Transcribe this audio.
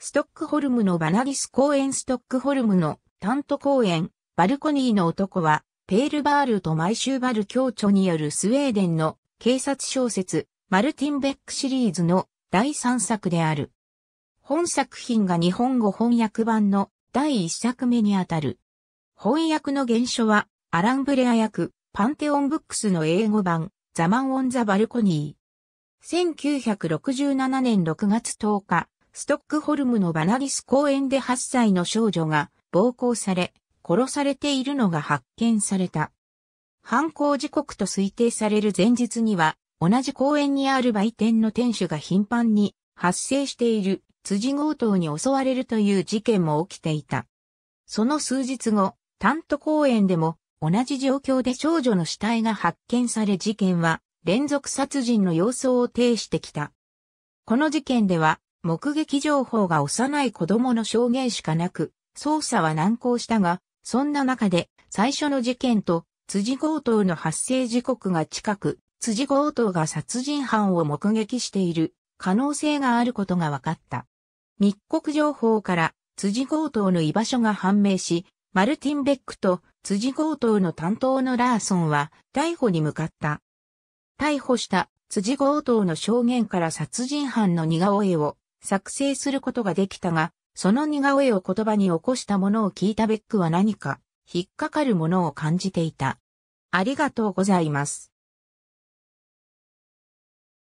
ストックホルムのバナギス公園ストックホルムのタント公園、バルコニーの男は、ペールバールとマイシューバル協著によるスウェーデンの警察小説、マルティン・ベックシリーズの第3作である。本作品が日本語翻訳版の第1作目にあたる。翻訳の原書は、アラン・ブレア役、パンテオン・ブックスの英語版、ザ・マン・オン・ザ・バルコニー。1967年6月10日、ストックホルムのバナデス公園で8歳の少女が暴行され、殺されているのが発見された。犯行時刻と推定される前日には、同じ公園にある売店の店主が頻繁に発生している辻強盗に襲われるという事件も起きていた。その数日後、タント公園でも同じ状況で少女の死体が発見され事件は連続殺人の様相を呈してきた。この事件では目撃情報が幼い子供の証言しかなく、捜査は難航したが、そんな中で最初の事件と辻強盗の発生時刻が近く、辻強盗が殺人犯を目撃している可能性があることが分かった。密告情報から辻強盗の居場所が判明し、マルティン・ベックと辻強盗の担当のラーソンは逮捕に向かった。逮捕した辻強盗の証言から殺人犯の似顔絵を作成することができたが、その似顔絵を言葉に起こしたものを聞いたベックは何か、引っかかるものを感じていた。ありがとうございます。